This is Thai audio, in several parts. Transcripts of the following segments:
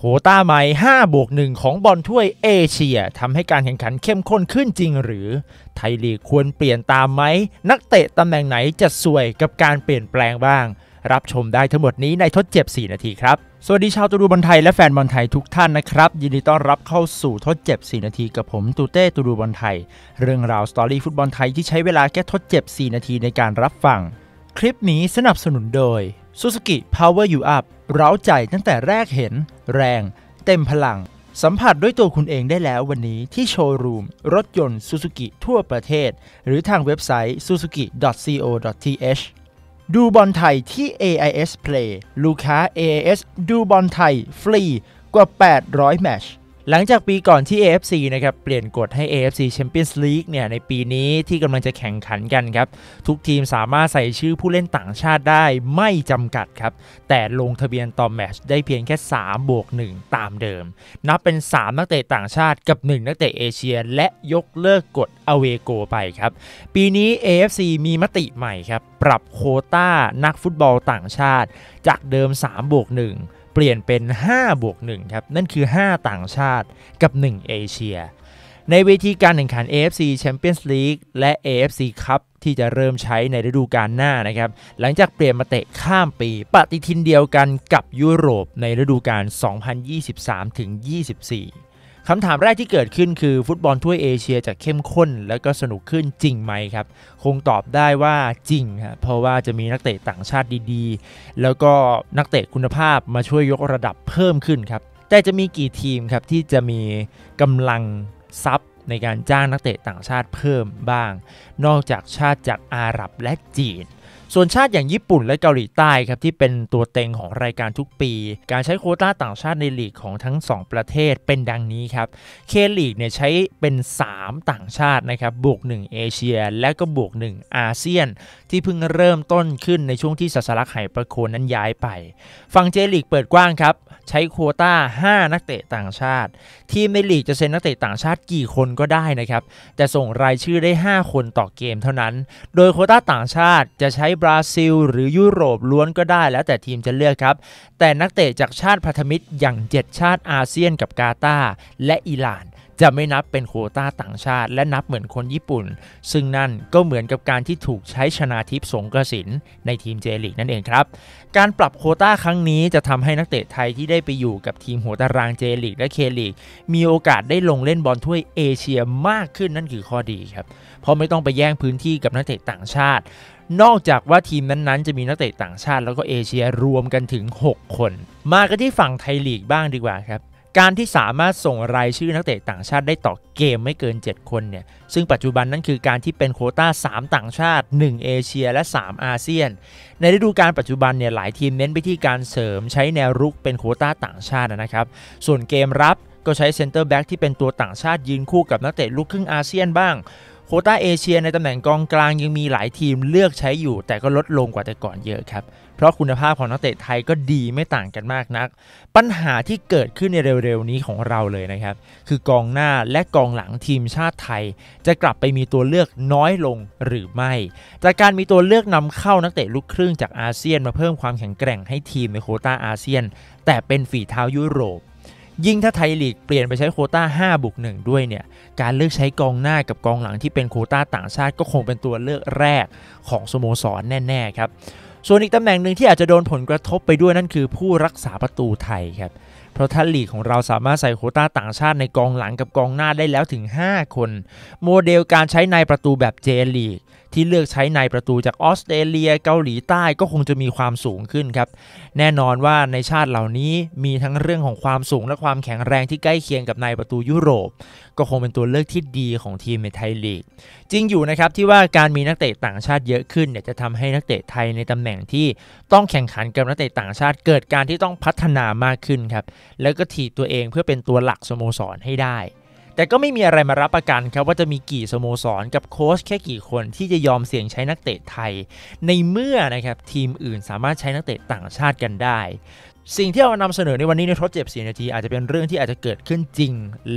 โหต้าไม่5บวก 1 ของบอลถ้วยเอเชียทำให้การแข่งขันเข้มข้นขึ้นจริงหรือไทยลีกควรเปลี่ยนตามไหม นักเตะตำแหน่งไหนจะสวยกับการเปลี่ยนแปลงบ้าง รับชมได้ทั้งหมดนี้ในทดเจ็บ 4 นาทีครับ สวัสดีชาวตูดูบอลไทยและแฟนบอลไทยทุกท่านนะครับ ยินดีต้อนรับเข้าสู่ทดเจ็บ 4 นาทีกับผมตูเต้ตูดูบอลไทย เรื่องราวสตอรี่ฟุตบอลไทยที่ใช้เวลาแค่ทดเจ็บ 4 นาทีในการรับฟังคลิปนี้สนับสนุนโดยูกิพาว Power You Up เร้าใจตั้งแต่แรกเห็น แรง เต็มพลัง สัมผัสด้วยตัวคุณเองได้แล้ววันนี้ที่โชว์รูม รถยนต์ Suzuki ทั่วประเทศ หรือทางเว็บไซต์ suzuki.co.th ดูบอลไทยที่ AIS Play ลูกค้า AIS ดูบอลไทยฟรีกว่า 800 แมชหลังจากปีก่อนที่ AFC นะครับเปลี่ยนกฎให้ AFC Champions League เนี่ยในปีนี้ที่กำลังจะแข่งขันกันครับทุกทีมสามารถใส่ชื่อผู้เล่นต่างชาติได้ไม่จำกัดครับแต่ลงทะเบียนต่อแมชได้เพียงแค่3บวก1ตามเดิม นับเป็น 3 นักเตะต่างชาติกับ 1 นักเตะเอเชียและยกเลิกกฎอเวโกไปครับปีนี้ AFC มีมติใหม่ครับปรับโคต้า นักฟุตบอลต่างชาติ จากเดิม3บวก1ปลี่ยนเป็น 5 บวก1ครับ นั่นคือ 5 ต่างชาติกับ 1 เอเชีย ในเวทีการแข่งขัน AFC Champions League และ AFC Cup ที่จะเริ่มใช้ในฤดูกาลหน้านะครับหลังจากเปลี่ยนมาเตะข้ามปี ปฏิทินเดียวกันกับยุโรปในฤดูกาล 2023-24คำถามแรกที่เกิดขึ้นคือฟุตบอลถ้วยเอเชียจะเข้มข้นและก็สนุกขึ้นจริงไหมครับ คงตอบได้ว่าจริงครับเพราะว่าจะมีนักเตะต่างชาติดี ๆ แล้วก็นักเตะคุณภาพมาช่วยยกระดับเพิ่มขึ้นครับแต่จะมีกี่ทีมครับที่จะมีกำลังทรัพย์ในการจ้างนักเตะต่างชาติเพิ่มบ้าง นอกจากชาติจากอาหรับและจีนส่วนชาติอย่างญี่ปุ่นและเกาหลีใต้ครับที่เป็นตัวเต็งของรายการทุกปี การใช้โควต้าต่างชาติในลีกของทั้ง 2 ประเทศเป็นดังนี้ครับเคลีกเนี่ยใช้เป็น 3 ต่างชาตินะครับบวก 1 เอเชียและก็บวก1อาเซียนที่เพิ่งเริ่มต้นขึ้นในช่วงที่สัสลักไหประโคน นั้นย้ายไปฝั่งเจลีกเปิดกว้างครับใช้โควต้า 5 นักเตะต่างชาติ ทีมในลีกจะเซ็นนักเตะต่างชาติกี่คนก็ได้นะครับแต่ส่งรายชื่อได้ 5 คนต่อเกมเท่านั้น โดยโควต้าต่างชาติจะใช้บราซิลหรือยุโรปล้วนก็ได้แล้วแต่ทีมจะเลือกครับ แต่นักเตะจากชาติพันธมิตรอย่าง 7 ชาติอาเซียนกับกาตาร์และอิหร่าน จะไม่นับเป็นโคต้าต่างชาติ และนับเหมือนคนญี่ปุ่น ซึ่งนั่นก็เหมือนกับการที่ถูกใช้ชนาทิพย์สงกระสิน ในทีมเจลิกนั่นเองครับการปรับโคต้าครั้งนี้จะทำให้นักเตะไทยที่ได้ไปอยู่กับทีมหัวตารางเจลิกและเคลิกมีโอกาสได้ลงเล่นบอลถ้วยเอเชียมากขึ้นนั่นคือข้อดีครับเพราะไม่ต้องไปแย่งพื้นที่กับนักเตะต่างชาตินอกจากว่าทีมนั้นๆจะมีนักเตะต่างชาติแล้วก็เอเชียรวมกันถึง 6 คน มากันที่ฝั่งไทยลีกบ้างดีกว่าครับการที่สามารถส่งรายชื่อนักเตะต่างชาติได้ต่อเกมไม่เกิน 7 คนเนี่ยซึ่งปัจจุบันนั้นคือการที่เป็นโคต้า 3 ต่างชาติ 1 เอเชียและ 3 อาเซียนในฤดูกาลปัจจุบันเนี่ยหลายทีมเน้นไปที่การเสริมใช้แนวรุกเป็นโคต้าต่างชาตินะครับส่วนเกมรับก็ใช้เซนเตอร์แบ็กที่เป็นตัวต่างชาติยืนคู่กับนักเตะลูกครึ่งอาเซียนบ้างโคต้าเอเชีย ในตำแหน่งกองกลางยังมีหลายทีมเลือกใช้อยู่ แต่ก็ลดลงกว่าแต่ก่อนเยอะครับ เพราะคุณภาพของนักเตะไทยก็ดีไม่ต่างกันมากนัก ปัญหาที่เกิดขึ้นในเร็วๆนี้ของเราเลยนะครับ คือกองหน้าและกองหลังทีมชาติไทย จะกลับไปมีตัวเลือกน้อยลงหรือไม่จากการมีตัวเลือกนำเข้านักเตะลูกครึ่งจากอาเซียนมาเพิ่มความแข็งแกร่งให้ทีมในโคต้าอาเซียน แต่เป็นฝีเท้ายุโรปยิ่งถ้าไทยลีกเปลี่ยนไปใช้โคต้า5 บุก1ด้วยเนี่ย การเลือกใช้กองหน้ากับกองหลังที่เป็นโคต้าต่างชาติก็คงเป็นตัวเลือกแรกของสโมสรแน่ๆครับ ส่วนอีกตำแหน่งหนึ่งที่อาจจะโดนผลกระทบไปด้วยนั่นคือผู้รักษาประตูไทยครับ เพราะทัลลีกของเราสามารถใส่โคต้าต่างชาติในกองหลังกับกองหน้าได้แล้วถึง 5 คน โมเดลการใช้ในประตูแบบเจลีกที่เลือกใช้ในประตูจากออสเตรเลียเกาหลีใต้ก็คงจะมีความสูงขึ้นครับแน่นอนว่าในชาติเหล่านี้มีทั้งเรื่องของความสูงและความแข็งแรงที่ใกล้เคียงกับในประตูยุโรป ก็คงเป็นตัวเลือกที่ดีของทีมในไทยลีกจริงอยู่นะครับที่ว่าการมีนักเตะต่างชาติเยอะขึ้นเนี่ยจะทำให้นักเตะไทยในตำแหน่งที่ต้องแข่งขันกับนักเตะต่างชาติเกิดการที่ต้องพัฒนามากขึ้นครับแล้วก็ถีบตัวเองเพื่อเป็นตัวหลักสโมสรให้ได้แต่ก็ไม่มีอะไรมารับประกันครับว่าจะมีกี่สโมสรกับโค้ชแค่กี่คนที่จะยอมเสี่ยงใช้นักเตะไทย ในเมื่อนะครับทีมอื่นสามารถใช้นักเตะต่างชาติกันได้สิ่งที่เรานำเสนอในวันนี้ในทดเจ็บ4นาทีอาจจะเป็นเรื่องที่อาจจะเกิดขึ้นจริง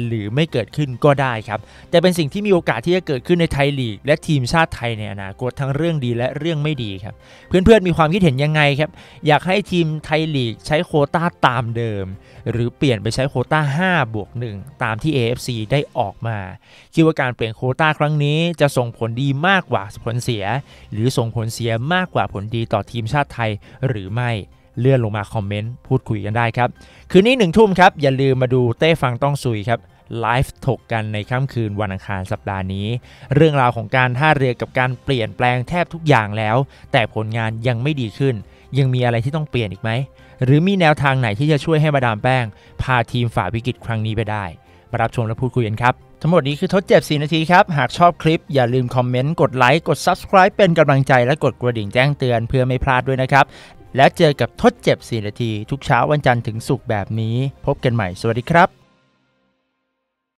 หรือไม่เกิดขึ้นก็ได้ครับแต่เป็นสิ่งที่มีโอกาสที่จะเกิดขึ้นในไทยลีกและทีมชาติไทย ในอนาคตทั้งเรื่องดีและเรื่องไม่ดีครับ เพื่อนๆมีความคิดเห็นยังไงครับอยากให้ทีมไทยลีกใช้โคต้าตามเดิม หรือเปลี่ยนไปใช้โคต้า5บวกหตามที่ AFC ได้ออกมาคิดว่าการเปลี่ยนโคต้าครั้งนี้จะส่งผลดีมากกว่าผลเสีย หรือส่งผลเสียมากกว่าผลดีต่อทีมชาติไทยหรือไม่เลื่อนลงมาคอมเมนต์พูดคุยกันได้ครับ คืนนี้หนึ่งทุ่มครับอย่าลืมมาดูเต้ฟังต้องซุยครับไลฟ์ถกกันในค่ำคืนวันอังคารสัปดาห์นี้ เรื่องราวของการท่าเรือกับการเปลี่ยนแปลงแทบทุกอย่างแล้ว แต่ผลงานยังไม่ดีขึ้นยังมีอะไรที่ต้องเปลี่ยนอีกไหม หรือมีแนวทางไหนที่จะช่วยให้บาดามแป้ง พาทีมฝ่าวิกฤตครั้งนี้ไปได้มารับชมและพูดคุยกันครับทั้งหมดนี้คือทดเจ็บ4นาทีครับหากชอบคลิป อย่าลืมคอมเมนต์กดไลค์กด Subscribe เป็นกำลังใจ และกดกระดิ่งแจ้งเตือนเพื่อไม่พลาดด้วยนะครับและเจอกับทดเจ็บ4นาทีทุกเช้าวันจันทร์ถึงศุกร์แบบนี้ พบกันใหม่สวัสดีครับ